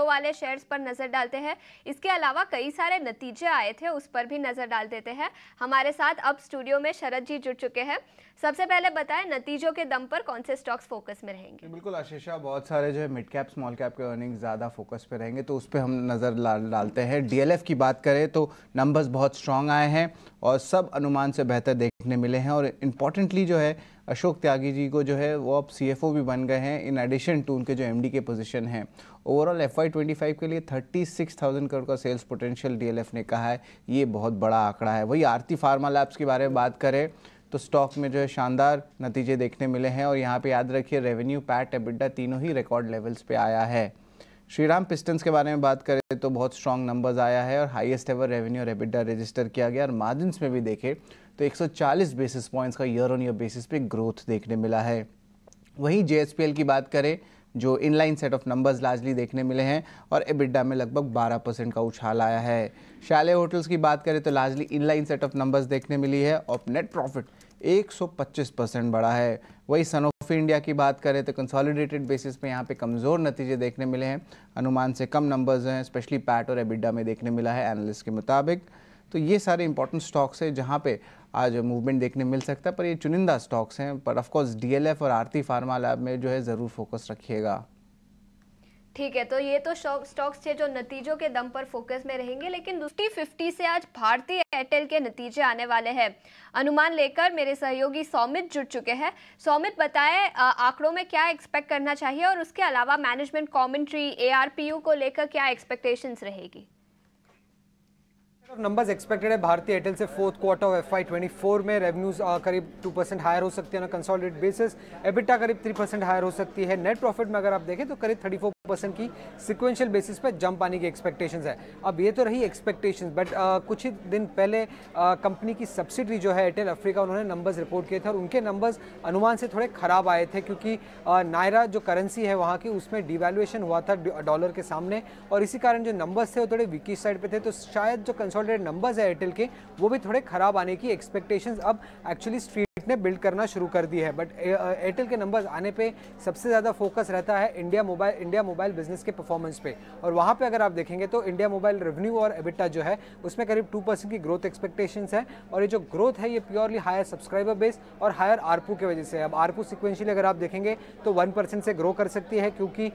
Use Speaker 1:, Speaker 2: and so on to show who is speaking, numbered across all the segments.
Speaker 1: वाले शेयर्स पर नज़र डालते हैं इसके अलावा कई सारे नतीजे आए थे उस पर भी नज़र डाल देते हैं हमारे साथ अब स्टूडियो में शरद जी जुड़ चुके हैं सबसे पहले बताएं नतीजों के दम पर कौन से स्टॉक्स फोकस में रहेंगे
Speaker 2: बिल्कुल आशीषा बहुत सारे जो है मिड कैप स्मॉल कैप के अर्निंग ज़्यादा फोकस पे रहेंगे तो उस पर हम नज़र डालते हैं डीएलएफ की बात करें तो नंबर्स बहुत स्ट्रॉन्ग आए हैं और सब अनुमान से बेहतर ने मिले हैं और इम्पॉर्टेंटली जो है अशोक त्यागी जी को जो है वो अब सी भी बन गए हैं इन एडिशन टू उनके जो एम के पोजिशन हैं overall F I twenty five के लिए थर्टी सिक्स थाउजेंड करोड़ का सेल्स पोटेंशियल डी ने कहा है ये बहुत बड़ा आंकड़ा है वही आरती फार्मा लैब्स के बारे में बात करें तो स्टॉक में जो है शानदार नतीजे देखने मिले हैं और यहाँ पर याद रखिए रेवेन्यू पैट एबिडा तीनों ही रिकॉर्ड लेवल्स पर आया है श्रीराम पिस्टन्स के बारे में बात करें तो बहुत स्ट्रॉन्ग नंबर्स आया है और हाईएस्ट एवर रेवेन्यू और एबिडा रजिस्टर किया गया और मार्जिन में भी देखें तो 140 बेसिस पॉइंट्स का ईयर ऑन ईयर बेसिस पे ग्रोथ देखने मिला है वहीं जे की बात करें जो inline set of numbers largely देखने मिले हैं और एबिडा में लगभग 12 परसेंट का उछाल आया है शाले होटल्स की बात करें तो largely inline set of numbers देखने मिली है और नेट प्रॉफिट 125 परसेंट बढ़ा है वही सन ऑफ इंडिया की बात करें तो कंसोलिडेटेड बेसिस पे यहाँ पे कमज़ोर नतीजे देखने मिले हैं अनुमान से कम नंबर्स हैं स्पेशली पैट और एबिडा में देखने मिला है एनालिस्ट के मुताबिक तो ये सारे इंपॉर्टेंट स्टॉक्स हैं जहाँ पे आज मूवमेंट देखने मिल सकता है पर ये चुनिंदा स्टॉक्स हैं पर ऑफकोर्स एफ और आरती फार्मा लैब में जो है ज़रूर फोकस रखिएगा
Speaker 1: ठीक है तो ये तो स्टॉक्स थे जो नतीजों के दम पर फोकस में रहेंगे लेकिन निफ्टी फिफ्टी से आज भारतीय एयरटेल के नतीजे आने वाले हैं अनुमान लेकर मेरे सहयोगी सौमित जुट चुके हैं सौमित बताए आंकड़ों में क्या एक्सपेक्ट करना चाहिए और उसके अलावा मैनेजमेंट कमेंट्री एआरपीयू को लेकर क्या एक्सपेक्टेशंस रहेगी
Speaker 3: नंबर्स एक्सपेक्टेड है भारतीय एयरटेल से फोर्थ क्वार्टर ऑफ एफआई 24 में रेवेन्यूज करीब 2 परसेंट हायर हो सकती है ना कंसोलिडेट बेसिस एबिटा करीब 3 परसेंट हायर हो सकती है नेट प्रॉफिट में अगर आप देखें तो करीब 34 परसेंट की सिक्वेंशियल बेसिस पे जंप आने की एक्सपेक्टेशंस है अब ये तो रही एक्सपेक्टेशंस बट uh, कुछ ही दिन पहले कंपनी uh, की सब्सिडरी जो है एयरटेल अफ्रीका उन्होंने नंबर्स रिपोर्ट किए थे और उनके नंबर्स अनुमान से थोड़े ख़राब आए थे क्योंकि नायरा uh, जो करेंसी है वहाँ की उसमें डिवेल्युएशन हुआ था डॉलर के सामने और इसी कारण जो नंबर्स थे वो थोड़े वीकी साइड पर थे तो शायद जो कंसोलिडेटेड नंबर्स है एयरटेल के वो भी थोड़े ख़राब आने की एक्सपेक्टेशन अब एक्चुअली स्ट्रीट मार्केट ने बिल्ड करना शुरू कर दी है बट एयरटेल के नंबर्स आने पे सबसे ज़्यादा फोकस रहता है India mobile India mobile business के परफॉर्मेंस पे और वहाँ पे अगर आप देखेंगे तो इंडिया मोबाइल रेवेन्यू और एबिटा जो है उसमें करीब टू की ग्रोथ एक्सपेक्टेशन है और ये जो ग्रोथ है ये प्योरली हायर सब्सक्राइबर बेस और हायर आरपू की वजह से अब आरपू सिक्वेंशली अगर आप देखेंगे तो वन से ग्रो कर सकती है क्योंकि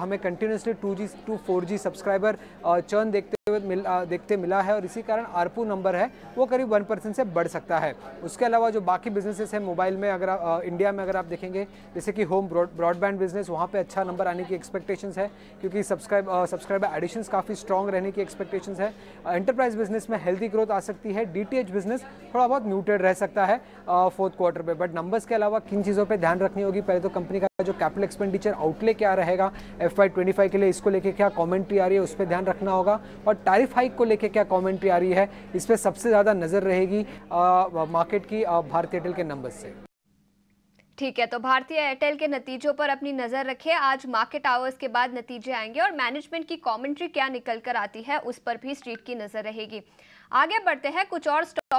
Speaker 3: हमें continuously two G to four G subscriber churn देखते मिल आ, देखते मिला है और इसी कारण आरपू नंबर है वो करीब वन परसेंट से बढ़ सकता है उसके अलावा जो बाकी बिजनेस बिजनेसेस हैं मोबाइल में अगर आ, इंडिया में अगर आप देखेंगे जैसे कि होम ब्रॉडबैंड बिजनेस वहाँ पे अच्छा नंबर आने की एक्सपेक्टेशंस है क्योंकि सब्सक्राइब सब्सक्राइबर एडिशंस काफ़ी स्ट्रॉन्ग रहने की एक्सपेक्टेशंस है एंटरप्राइज बिजनेस में हेल्दी ग्रोथ आ सकती है डी बिजनेस थोड़ा बहुत म्यूटेड रह सकता है फोर्थ क्वार्टर पर बट नंबर्स के अलावा किन चीज़ों पर ध्यान रखनी होगी पहले तो कंपनी का जो कैपिटल एक्सपेंडिचर आउटले क्या रहेगा एफ आई के लिए इसको लेके क्या कॉमेंट्री आ रही है उस पर ध्यान रखना होगा और टैरिफ हाइक को लेके क्या कॉमेंट्री आ रही है इस पर सबसे ज़्यादा नज़र रहेगी मार्केट की भारतीय एयरटेल के नंबर से
Speaker 1: ठीक है तो भारतीय एयरटेल के नतीजों पर अपनी नजर रखें आज मार्केट आवर्स के बाद नतीजे आएंगे और मैनेजमेंट की कमेंट्री क्या निकल कर आती है उस पर भी स्ट्रीट की नजर रहेगी आगे बढ़ते हैं कुछ और स्टॉक्स